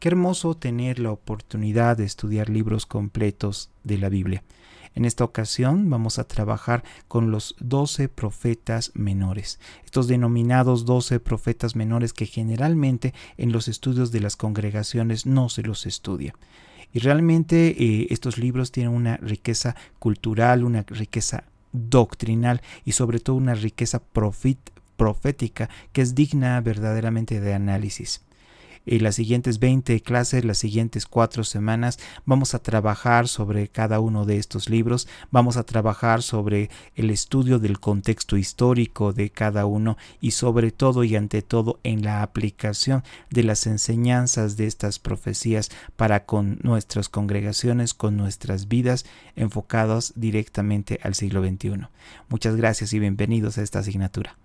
Qué hermoso tener la oportunidad de estudiar libros completos de la Biblia. En esta ocasión vamos a trabajar con los 12 profetas menores, estos denominados 12 profetas menores que generalmente en los estudios de las congregaciones no se los estudia. Y realmente eh, estos libros tienen una riqueza cultural, una riqueza doctrinal y sobre todo una riqueza profética que es digna verdaderamente de análisis. En las siguientes 20 clases, las siguientes 4 semanas, vamos a trabajar sobre cada uno de estos libros, vamos a trabajar sobre el estudio del contexto histórico de cada uno y sobre todo y ante todo en la aplicación de las enseñanzas de estas profecías para con nuestras congregaciones, con nuestras vidas enfocadas directamente al siglo XXI. Muchas gracias y bienvenidos a esta asignatura.